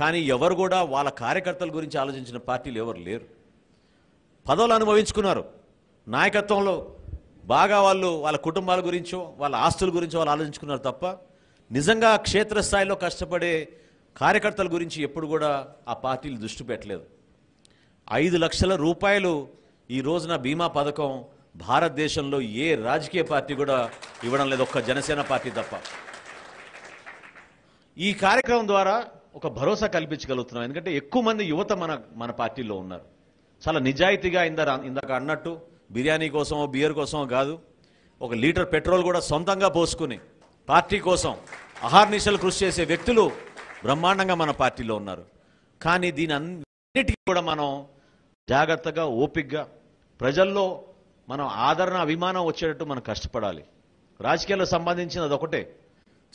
కానీ ఎవరు కూడా వాళ్ళ కార్యకర్తల గురించి ఆలోచించిన పార్టీలు ఎవరు లేరు పదవులు అనుభవించుకున్నారు నాయకత్వంలో బాగా వాళ్ళు వాళ్ళ కుటుంబాల గురించో వాళ్ళ ఆస్తుల గురించో వాళ్ళు ఆలోచించుకున్నారు తప్ప నిజంగా క్షేత్రస్థాయిలో కష్టపడే కార్యకర్తల గురించి ఎప్పుడు కూడా ఆ పార్టీలు దృష్టి పెట్టలేదు ఐదు లక్షల రూపాయలు ఈ రోజున బీమా పథకం భారతదేశంలో ఏ రాజకీయ పార్టీ కూడా ఇవ్వడం లేదు ఒక్క జనసేన పార్టీ తప్ప ఈ కార్యక్రమం ద్వారా ఒక భరోసా కల్పించగలుగుతున్నాం ఎందుకంటే ఎక్కువ మంది యువత మన మన పార్టీలో ఉన్నారు చాలా నిజాయితీగా ఇందా ఇందాక అన్నట్టు బిర్యానీ కోసమో బియర్ కోసమో కాదు ఒక లీటర్ పెట్రోల్ కూడా సొంతంగా పోసుకుని పార్టీ కోసం అహార్నిశలు కృషి చేసే వ్యక్తులు బ్రహ్మాండంగా మన పార్టీలో ఉన్నారు కానీ దీని అన్నిటికీ కూడా మనం జాగ్రత్తగా ఓపిక్గా ప్రజల్లో మనం ఆదరణ అభిమానం వచ్చేటట్టు మనం కష్టపడాలి రాజకీయాలకు సంబంధించిన అదొకటే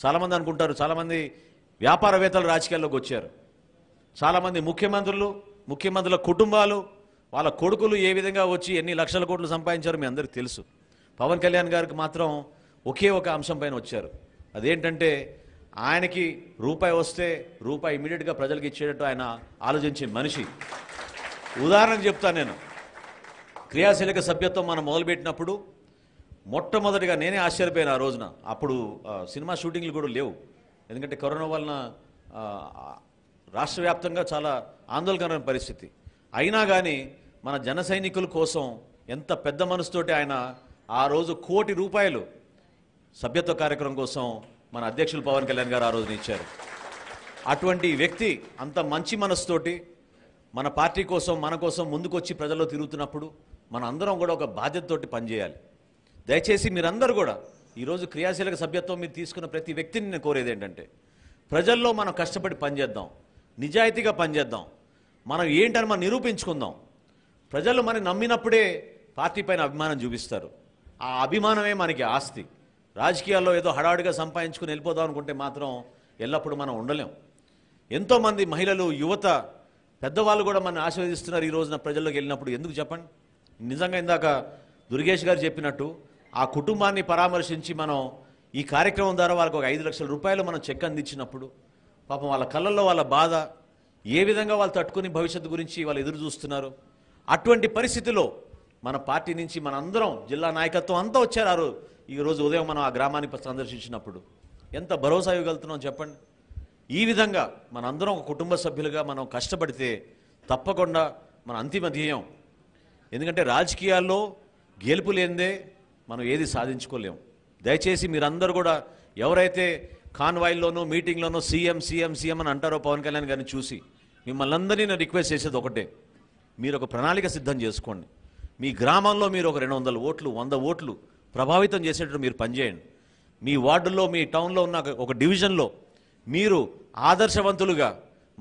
చాలామంది అనుకుంటారు చాలామంది వ్యాపారవేత్తలు రాజకీయాల్లోకి వచ్చారు చాలామంది ముఖ్యమంత్రులు ముఖ్యమంత్రుల కుటుంబాలు వాళ్ళ కొడుకులు ఏ విధంగా వచ్చి ఎన్ని లక్షల కోట్లు సంపాదించారో మీ అందరికీ తెలుసు పవన్ కళ్యాణ్ గారికి మాత్రం ఒకే ఒక అంశం పైన వచ్చారు అదేంటంటే ఆయనకి రూపాయి వస్తే రూపాయి ఇమీడియట్గా ప్రజలకు ఇచ్చేటట్టు ఆయన ఆలోచించే మనిషి ఉదాహరణకు చెప్తాను నేను క్రియాశీలక సభ్యత్వం మనం మొదలుపెట్టినప్పుడు మొట్టమొదటిగా నేనే ఆశ్చర్యపోయాను ఆ రోజున అప్పుడు సినిమా షూటింగ్లు కూడా లేవు ఎందుకంటే కరోనా వలన రాష్ట్ర వ్యాప్తంగా చాలా ఆందోళనకరమైన పరిస్థితి అయినా కానీ మన జన సైనికుల కోసం ఎంత పెద్ద మనసుతోటి ఆయన ఆ రోజు కోటి రూపాయలు సభ్యత్వ కార్యక్రమం కోసం మన అధ్యక్షులు పవన్ కళ్యాణ్ గారు ఆ రోజున ఇచ్చారు అటువంటి వ్యక్తి అంత మంచి మనసుతోటి మన పార్టీ కోసం మన కోసం ముందుకొచ్చి ప్రజల్లో తిరుగుతున్నప్పుడు మన అందరం కూడా ఒక బాధ్యతతోటి పనిచేయాలి దయచేసి మీరందరూ కూడా ఈరోజు క్రియాశీలక సభ్యత్వం మీరు తీసుకున్న ప్రతి వ్యక్తిని నేను కోరేది ఏంటంటే ప్రజల్లో మనం కష్టపడి పనిచేద్దాం నిజాయితీగా పనిచేద్దాం మనం ఏంటని మనం నిరూపించుకుందాం ప్రజలు మనం నమ్మినప్పుడే పార్టీ పైన అభిమానం చూపిస్తారు ఆ అభిమానమే మనకి ఆస్తి రాజకీయాల్లో ఏదో హడావుడిగా సంపాదించుకుని వెళ్ళిపోదాం అనుకుంటే మాత్రం ఎల్లప్పుడూ మనం ఉండలేం ఎంతోమంది మహిళలు యువత పెద్దవాళ్ళు కూడా మన ఆశీర్వదిస్తున్నారు ఈ రోజున ప్రజల్లోకి వెళ్ళినప్పుడు ఎందుకు చెప్పండి నిజంగా ఇందాక దుర్గేష్ గారు చెప్పినట్టు ఆ కుటుంబాన్ని పరామర్శించి మనం ఈ కార్యక్రమం ద్వారా వాళ్ళకు ఒక ఐదు లక్షల రూపాయలు మనం చెక్ అందించినప్పుడు పాపం వాళ్ళ కళ్ళల్లో వాళ్ళ బాధ ఏ విధంగా వాళ్ళు తట్టుకుని భవిష్యత్తు గురించి వాళ్ళు ఎదురు చూస్తున్నారు అటువంటి పరిస్థితిలో మన పార్టీ నుంచి మన అందరం జిల్లా నాయకత్వం అంతా వచ్చారు ఈరోజు ఉదయం మనం ఆ గ్రామాన్ని సందర్శించినప్పుడు ఎంత భరోసా ఇవ్వగలుగుతున్నాం చెప్పండి ఈ విధంగా మనందరం ఒక కుటుంబ సభ్యులుగా మనం కష్టపడితే తప్పకుండా మన అంతిమ ధ్యేయం ఎందుకంటే రాజకీయాల్లో గెలుపు లేనిదే మనం ఏది సాధించుకోలేము దయచేసి మీరందరూ కూడా ఎవరైతే కాన్వాయిల్లోనూ మీటింగ్లోనూ సీఎం సీఎం సీఎం అని అంటారో పవన్ కళ్యాణ్ గారిని చూసి మిమ్మల్ని అందరినీ నేను రిక్వెస్ట్ చేసేది ఒకటే మీరు ఒక ప్రణాళిక సిద్ధం చేసుకోండి మీ గ్రామంలో మీరు ఒక రెండు వందల ఓట్లు వంద ఓట్లు ప్రభావితం చేసేటట్టు మీరు పనిచేయండి మీ వార్డుల్లో మీ టౌన్లో ఉన్న ఒక డివిజన్లో మీరు ఆదర్శవంతులుగా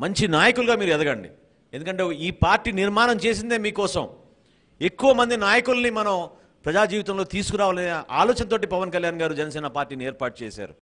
మంచి నాయకులుగా మీరు ఎదగండి ఎందుకంటే ఈ పార్టీ నిర్మాణం చేసిందే మీకోసం ఎక్కువ మంది నాయకుల్ని మనం ప్రజా జీవితంలో తీసుకురావాలనే ఆలోచనతోటి పవన్ కళ్యాణ్ గారు జనసేన పార్టీని ఏర్పాటు చేశారు